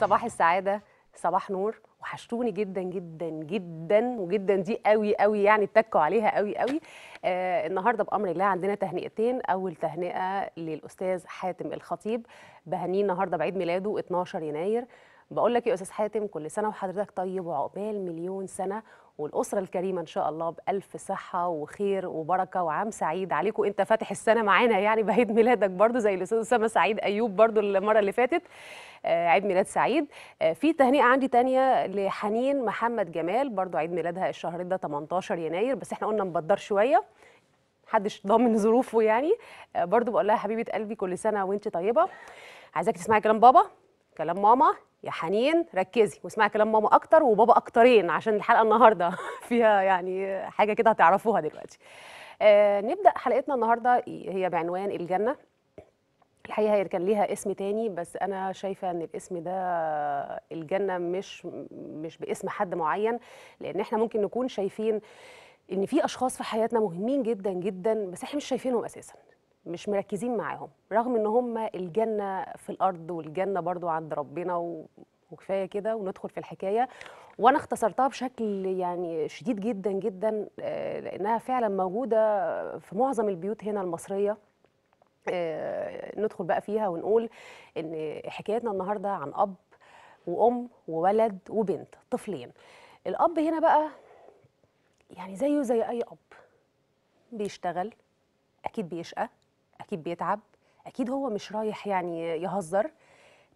صباح السعاده صباح نور وحشتوني جدا جدا جدا وجدا دي قوي قوي يعني اتكوا عليها قوي قوي آه النهارده بامر الله عندنا تهنئتين اول تهنئه للاستاذ حاتم الخطيب بهنيه النهارده بعيد ميلاده 12 يناير بقول لك إيه يا استاذ حاتم كل سنه وحضرتك طيب وعقبال مليون سنه والأسرة الكريمة إن شاء الله بألف صحة وخير وبركة وعام سعيد عليكم أنت فاتح السنة معانا يعني بعيد ميلادك برضو زي الأستاذ أسامة سعيد أيوب برضو المرة اللي فاتت آه، عيد ميلاد سعيد آه، في تهنئة عندي تانية لحنين محمد جمال برضو عيد ميلادها الشهر ده 18 يناير بس احنا قلنا نبدر شوية محدش ضامن ظروفه يعني آه، برضو بقول لها حبيبه قلبي كل سنه وانت طيبه عايزاك تسمعي كلام بابا كلام ماما يا حنين ركزي واسمعي كلام ماما اكتر وبابا اكترين عشان الحلقه النهارده فيها يعني حاجه كده هتعرفوها دلوقتي آه نبدا حلقتنا النهارده هي بعنوان الجنه الحقيقه هي كان ليها اسم تاني بس انا شايفه ان الاسم ده الجنه مش مش باسم حد معين لان احنا ممكن نكون شايفين ان في اشخاص في حياتنا مهمين جدا جدا بس احنا مش شايفينهم اساسا مش مركزين معاهم رغم ان هم الجنه في الارض والجنه برضو عند ربنا و... وكفايه كده وندخل في الحكايه وانا اختصرتها بشكل يعني شديد جدا جدا آه، لانها فعلا موجوده في معظم البيوت هنا المصريه آه، ندخل بقى فيها ونقول ان حكايتنا النهارده عن اب وام وولد وبنت طفلين الاب هنا بقى يعني زيه زي اي اب بيشتغل اكيد بيشقى اكيد بيتعب اكيد هو مش رايح يعني يهزر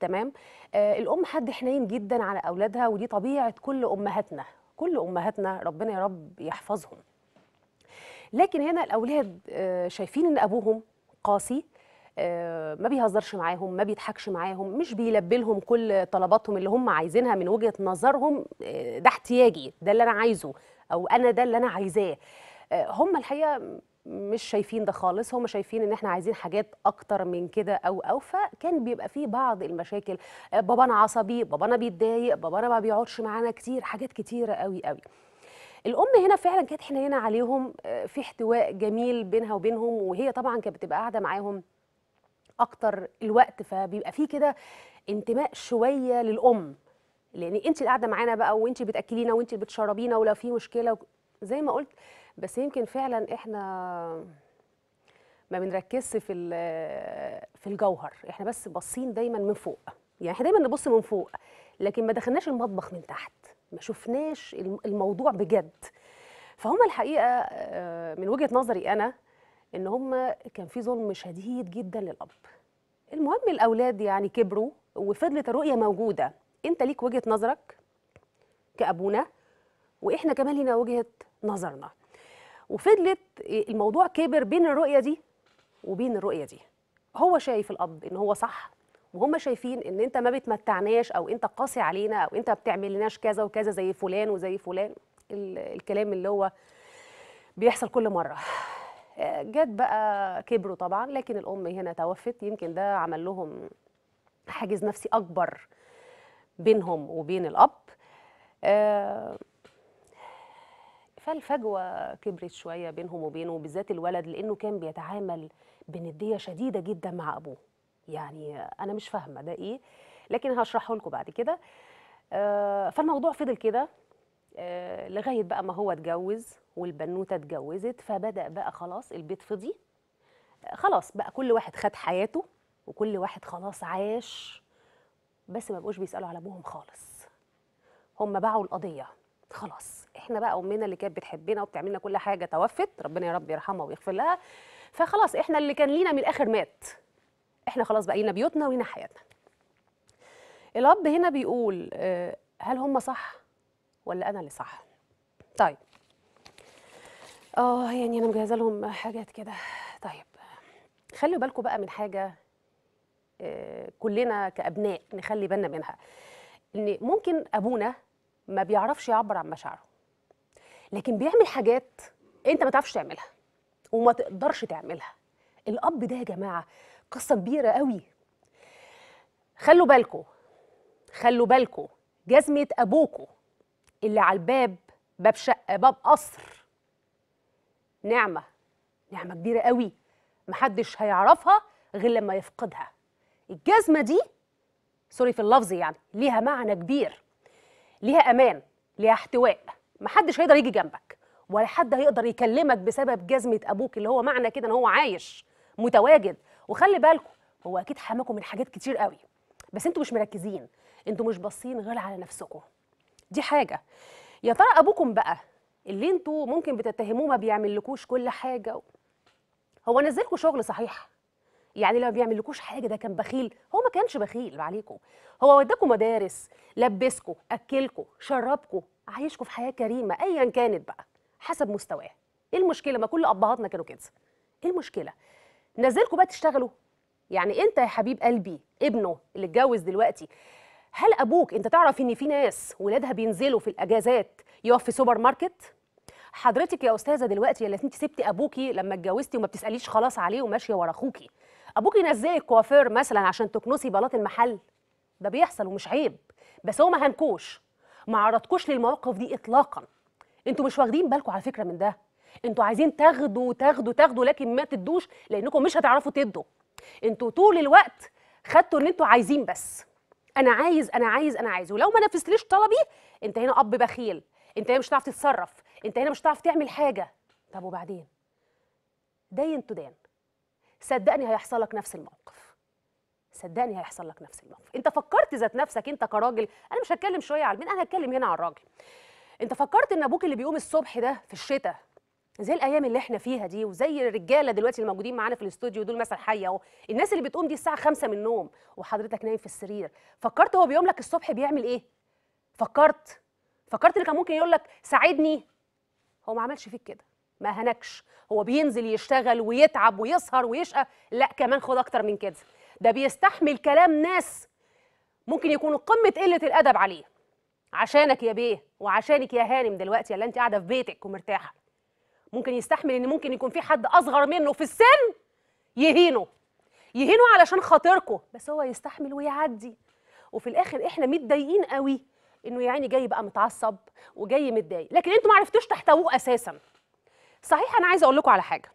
تمام آه الام حد حنين جدا على اولادها ودي طبيعه كل امهاتنا كل امهاتنا ربنا يا رب يحفظهم لكن هنا الاولاد آه شايفين ان ابوهم قاسي آه ما بيهزرش معاهم ما بيضحكش معاهم مش بيلبي لهم كل طلباتهم اللي هم عايزينها من وجهه نظرهم آه، ده احتياجي ده اللي انا عايزه او انا ده اللي انا عايزاه آه، هم الحقيقه مش شايفين ده خالص هم شايفين ان احنا عايزين حاجات اكتر من كده او او فكان بيبقى فيه بعض المشاكل آه، بابانا عصبي بابانا بيتضايق بابانا ما بيقعدش معانا كتير حاجات كتيره قوي قوي الام هنا فعلا كانت حنينه عليهم آه، في احتواء جميل بينها وبينهم وهي طبعا كانت بتبقى قاعده معاهم اكتر الوقت فبيبقى فيه كده انتماء شويه للام لان انت اللي قاعده معانا بقى وانت بتاكلينا وانت بتشربينا ولو في مشكله زي ما قلت بس يمكن فعلا احنا ما بنركزش في في الجوهر احنا بس باصين دايما من فوق يعني احنا دايما نبص من فوق لكن ما دخلناش المطبخ من تحت ما شفناش الموضوع بجد فهم الحقيقه آه، من وجهه نظري انا ان هم كان في ظلم شديد جدا للاب المهم الاولاد يعني كبروا وفضلت الرؤيه موجوده انت ليك وجهه نظرك كابونا واحنا كمان لينا وجهه نظرنا وفضلت إيه، الموضوع كبر بين الرؤيه دي وبين الرؤيه دي هو شايف الاب ان هو صح وهم شايفين ان انت ما بتمتعناش او انت قاسي علينا او انت ما بتعملناش كذا وكذا زي فلان وزي فلان الكلام اللي هو بيحصل كل مره آه، جت بقى كبروا طبعا لكن الام هنا توفت يمكن ده عمل لهم حاجز نفسي اكبر بينهم وبين الاب آه، فالفجوة كبرت شوية بينهم وبينه بالذات الولد لأنه كان بيتعامل بندية شديدة جدا مع أبوه يعني أنا مش فاهمة ده إيه لكن هشرحه لكم بعد كده آه، فالموضوع فضل كده آه، لغاية بقى ما هو اتجوز والبنوتة اتجوزت فبدأ بقى خلاص البيت فضي آه، خلاص بقى كل واحد خد حياته وكل واحد خلاص عاش بس ما بقوش بيسألوا على أبوهم خالص هم باعوا القضية خلاص احنا بقى امنا اللي كانت بتحبنا وبتعملنا كل حاجه توفت ربنا يا رب يرحمها ويغفر لها فخلاص احنا اللي كان لينا من الاخر مات احنا خلاص بقينا بيوتنا ولينا حياتنا الاب هنا بيقول آه، هل هم صح ولا انا اللي صح طيب اه يعني انا مجهزه لهم حاجات كده طيب خلوا بالكم بقى من حاجه آه، كلنا كابناء نخلي بالنا منها ان ممكن ابونا ما بيعرفش يعبر عن مشاعره لكن بيعمل حاجات انت ما تعرفش تعملها وما تقدرش تعملها الاب ده يا جماعه قصه كبيره قوي خلوا بالكم خلوا بالكم جزمه ابوكم اللي على الباب باب شقه باب قصر نعمه نعمه كبيره قوي محدش هيعرفها غير لما يفقدها الجزمه دي سوري في اللفظ يعني ليها معنى كبير ليها امان ليها احتواء محدش هيقدر يجي جنبك ولا حد هيقدر يكلمك بسبب جزمه ابوك اللي هو معنى كده ان هو عايش متواجد وخلي بالكم هو اكيد حماكم من حاجات كتير قوي بس انتوا مش مركزين انتوا مش باصين غير على نفسكم دي حاجه يا ترى ابوكم بقى اللي انتوا ممكن بتتهموه ما بيعملكوش كل حاجه هو نزلكوا شغل صحيح يعني لو ما بيعملكوش حاجه ده كان بخيل هو ما كانش بخيل عليكم هو وداكم مدارس لبسكوا اكلكوا شربكوا عايشكم في حياه كريمه ايا كانت بقى حسب مستواه ايه المشكله ما كل ابهاتنا كانوا كده ايه المشكله نزلكم بقى تشتغلوا يعني انت يا حبيب قلبي ابنه اللي اتجوز دلوقتي هل ابوك انت تعرف ان في ناس ولادها بينزلوا في الاجازات يقف في سوبر ماركت حضرتك يا استاذه دلوقتي اللي انت سبتي ابوكي لما اتجوزتي وما بتساليش خلاص عليه وماشيه ورا اخوكي ابوكي نزل كوافير مثلا عشان تكنسي بلاط المحل ده بيحصل ومش عيب بس هو ما هنكوش ما عرضتكوش للمواقف دي اطلاقا انتوا مش واخدين بالكم على فكره من ده انتوا عايزين تاخدوا تاخدوا تاخدوا لكن ما تدوش لانكم مش هتعرفوا تدوا انتوا طول الوقت خدتوا ان انتوا عايزين بس انا عايز انا عايز انا عايز ولو ما نفذتليش طلبي انت هنا اب بخيل انت هنا مش هتعرف تتصرف انت هنا مش هتعرف تعمل حاجه طب وبعدين دين تدان صدقني هيحصل لك نفس الموقف صدقني هيحصل لك نفس الموقف انت فكرت ذات نفسك انت كراجل انا مش هتكلم شويه على البنت انا هتكلم هنا على الراجل انت فكرت ان ابوك اللي بيقوم الصبح ده في الشتاء زي الايام اللي احنا فيها دي وزي الرجاله دلوقتي اللي موجودين معانا في الاستوديو دول مثلا حي اهو الناس اللي بتقوم دي الساعه 5 من النوم وحضرتك نايم في السرير فكرت هو بيقوم لك الصبح بيعمل ايه فكرت فكرت ان كان ممكن يقول لك ساعدني هو ما عملش فيك كده ما هنكش هو بينزل يشتغل ويتعب ويسهر ويشقى لا كمان خد اكتر من كده ده بيستحمل كلام ناس ممكن يكونوا قمه قله الادب عليه عشانك يا بيه وعشانك يا هانم دلوقتي اللي انت قاعده في بيتك ومرتاحه ممكن يستحمل ان ممكن يكون في حد اصغر منه في السن يهينه يهينه علشان خاطركم بس هو يستحمل ويعدي وفي الاخر احنا متضايقين قوي انه يا عيني جاي بقى متعصب وجاي متضايق لكن انتوا ما عرفتوش تحتووه اساسا صحيح انا عايزه اقول لكم على حاجه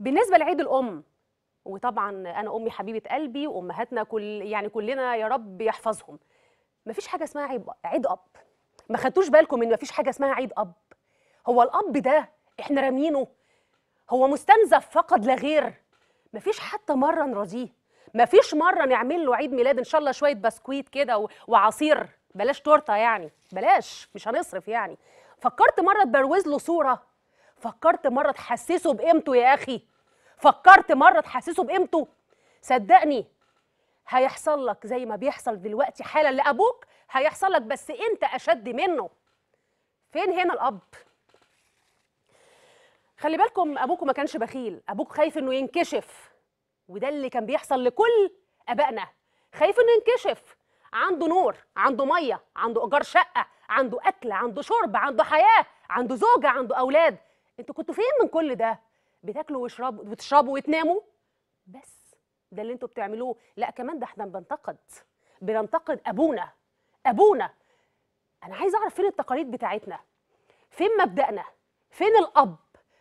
بالنسبه لعيد الام وطبعا انا امي حبيبه قلبي وامهاتنا كل يعني كلنا يا رب يحفظهم مفيش حاجه اسمها عيب عيد اب ما خدتوش بالكم ان مفيش حاجه اسمها عيد اب هو الاب ده احنا رامينه هو مستنزف فقد لا غير مفيش حتى مره نرضيه مفيش مره نعمل له عيد ميلاد ان شاء الله شويه بسكويت كده وعصير بلاش تورته يعني بلاش مش هنصرف يعني فكرت مره تبروز له صوره فكرت مره تحسسه بقيمته يا اخي فكرت مره تحسسه بقيمته صدقني هيحصل لك زي ما بيحصل دلوقتي حالا لابوك هيحصل لك بس انت اشد منه فين هنا الاب خلي بالكم ابوكم ما كانش بخيل ابوك خايف انه ينكشف وده اللي كان بيحصل لكل ابائنا خايف انه ينكشف عنده نور عنده ميه عنده ايجار شقه عنده اكل عنده شرب عنده حياه عنده زوجه عنده اولاد انتوا كنتوا فين من كل ده بتاكلوا وشربوا وتشربوا وتناموا بس ده اللي انتوا بتعملوه لا كمان ده احنا بننتقد بننتقد ابونا ابونا انا عايز اعرف فين التقاليد بتاعتنا فين مبدأنا فين الاب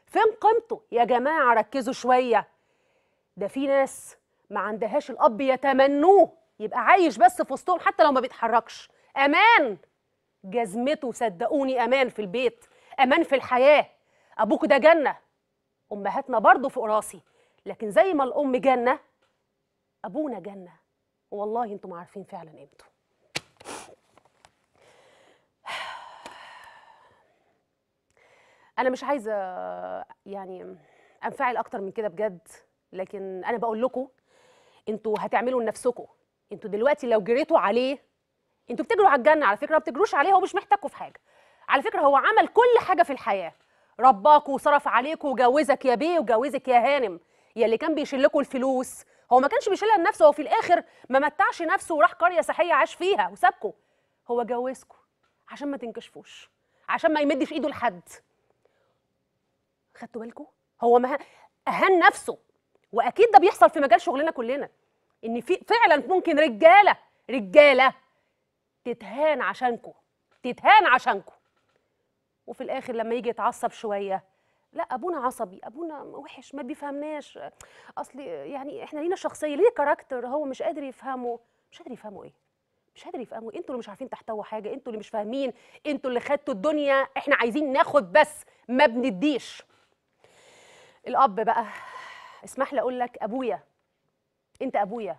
فين قيمته يا جماعه ركزوا شويه ده في ناس ما عندهاش الاب يتمنوه يبقى عايش بس في وسطهم حتى لو ما بيتحركش امان جزمته صدقوني امان في البيت امان في الحياه ابوك ده جنه امهاتنا برضه فوق راسي لكن زي ما الام جنه ابونا جنه والله انتم عارفين فعلا قيمته انا مش عايزه يعني انفعل اكتر من كده بجد لكن انا بقول لكم انتوا هتعملوا لنفسكم انتوا دلوقتي لو جريتوا عليه انتوا بتجروا على الجنه على فكره ما بتجروش عليه هو مش محتاجكم في حاجه على فكره هو عمل كل حاجه في الحياه رباك وصرف عليك وجوزك يا بيه وجوزك يا هانم يا اللي كان لكم الفلوس هو ما كانش بيشيلها لنفسه هو في الاخر ما متعش نفسه وراح قريه ساحيه عاش فيها وسابكوا هو جوزكم عشان ما تنكشفوش عشان ما يمدش ايده لحد خدتوا بالكم هو ما اهان نفسه واكيد ده بيحصل في مجال شغلنا كلنا ان في فعلا ممكن رجاله رجاله تتهان عشانكم تتهان عشانكم وفي الاخر لما يجي يتعصب شويه لا ابونا عصبي ابونا وحش ما بيفهمناش اصل يعني احنا لينا شخصيه ليه كاركتر هو مش قادر يفهمه مش قادر يفهمه ايه مش قادر إيه؟ انتوا اللي مش عارفين تحتوى حاجه انتوا اللي مش فاهمين انتوا اللي خدتوا الدنيا احنا عايزين ناخد بس ما بنديش الاب بقى اسمح لي اقول لك ابويا انت ابويا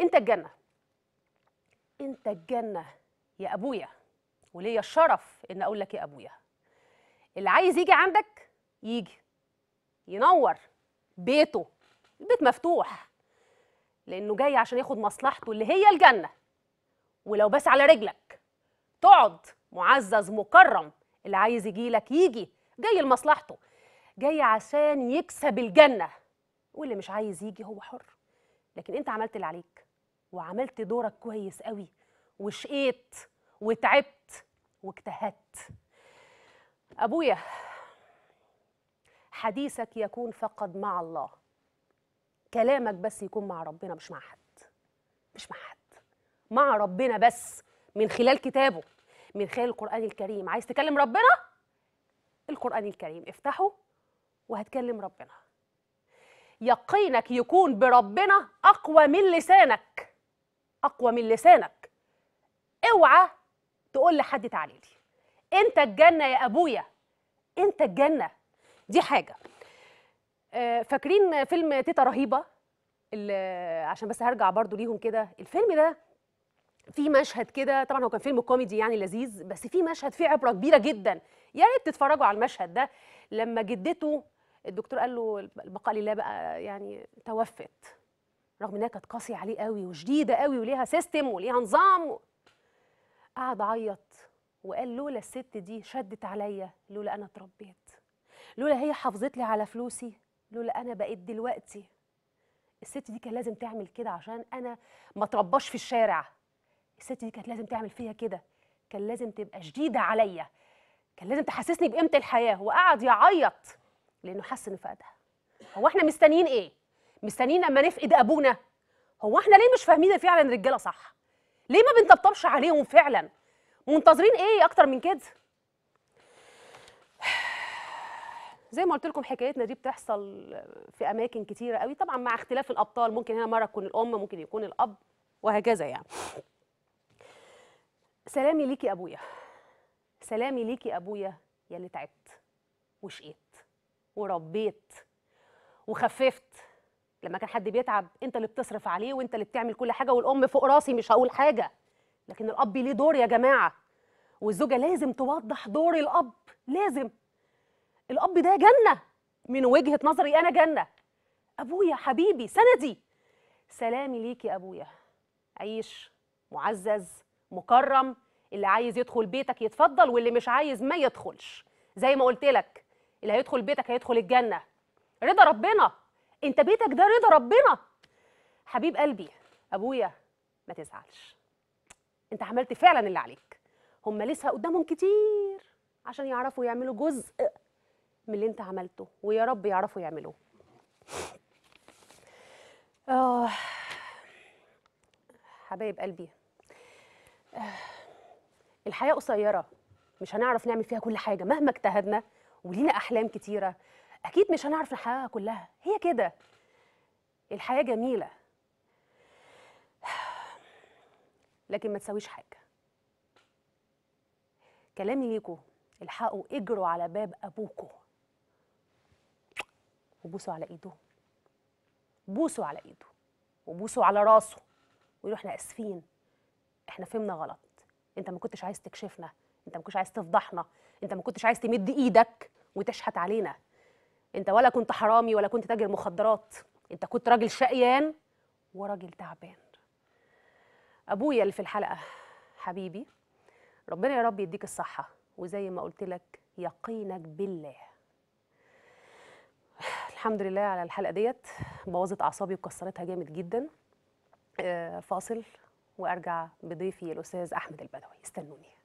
انت الجنه انت الجنه يا ابويا وليا الشرف ان اقول لك يا ابويا اللي عايز يجي عندك يجي ينور بيته البيت مفتوح لانه جاي عشان ياخد مصلحته اللي هي الجنه ولو بس على رجلك تقعد معزز مكرم اللي عايز يجي لك يجي جاي لمصلحته جاي عشان يكسب الجنه واللي مش عايز يجي هو حر لكن انت عملت اللي عليك وعملت دورك كويس قوي وشقيت وتعبت واجتهدت أبويا حديثك يكون فقط مع الله كلامك بس يكون مع ربنا مش مع حد مش مع حد مع ربنا بس من خلال كتابه من خلال القرآن الكريم عايز تكلم ربنا القرآن الكريم افتحه وهتكلم ربنا يقينك يكون بربنا أقوى من لسانك أقوى من لسانك اوعى تقول لحد تعالي لي انت الجنه يا ابويا انت الجنه دي حاجه آه، فاكرين فيلم تيتا رهيبه عشان بس هرجع برضو ليهم كده الفيلم ده في مشهد كده طبعا هو كان فيلم كوميدي يعني لذيذ بس في مشهد فيه عبره كبيره جدا يا ريت تتفرجوا على المشهد ده لما جدته الدكتور قال له البقاء لله بقى يعني توفت رغم انها كانت قاسيه عليه قوي وشديده قوي وليها سيستم وليها نظام قعد عيط وقال لولا الست دي شدت عليا لولا انا اتربيت لولا هي حافظت لي على فلوسي لولا انا بقيت دلوقتي الست دي كان لازم تعمل كده عشان انا ما اترباش في الشارع الست دي كانت لازم تعمل فيها كده كان لازم تبقى شديده عليا كان لازم تحسسني بقيمه الحياه وقعد يعيط لانه حس انه فقدها هو احنا مستنيين ايه مستنيين لما نفقد ابونا هو احنا ليه مش فاهمين فعلا الرجاله صح ليه ما بنطبطبش عليهم فعلا منتظرين ايه اكتر من كده زي ما قلت لكم حكايتنا دي بتحصل في اماكن كتيره قوي طبعا مع اختلاف الابطال ممكن هنا مره تكون الام ممكن يكون الاب وهكذا يعني سلامي ليكي ابويا سلامي ليكي ابويا يا اللي تعبت وشقيت وربيت وخففت لما كان حد بيتعب انت اللي بتصرف عليه وانت اللي بتعمل كل حاجه والام فوق راسي مش هقول حاجه لكن الاب ليه دور يا جماعه والزوجه لازم توضح دور الاب لازم الاب ده جنه من وجهه نظري انا جنه ابويا حبيبي سندي سلامي ليك يا ابويا عيش معزز مكرم اللي عايز يدخل بيتك يتفضل واللي مش عايز ما يدخلش زي ما قلت لك اللي هيدخل بيتك هيدخل الجنه رضا ربنا انت بيتك ده رضا ربنا حبيب قلبي ابويا ما تزعلش انت عملت فعلا اللي عليك هم لسه قدامهم كتير عشان يعرفوا يعملوا جزء من اللي انت عملته ويا رب يعرفوا يعملوه اه حبايب قلبي آه. الحياه قصيره مش هنعرف نعمل فيها كل حاجه مهما اجتهدنا ولينا احلام كتيره اكيد مش هنعرف نحققها كلها هي كده الحياه جميله لكن ما تساويش حاجه كلامي ليكوا الحقوا اجروا على باب ابوكوا وبوسوا على ايده بوسوا على ايده وبوسوا على راسه ويقولوا احنا اسفين احنا فهمنا غلط انت ما كنتش عايز تكشفنا انت ما كنتش عايز تفضحنا انت ما كنتش عايز تمد ايدك وتشحت علينا انت ولا كنت حرامي ولا كنت تاجر مخدرات انت كنت راجل شقيان وراجل تعبان ابويا اللي في الحلقه حبيبي ربنا يا رب يديك الصحه وزي ما قلت لك يقينك بالله الحمد لله على الحلقه ديت بوظت اعصابي وكسرتها جامد جدا آه، فاصل وارجع بضيفي الاستاذ احمد البدوي استنوني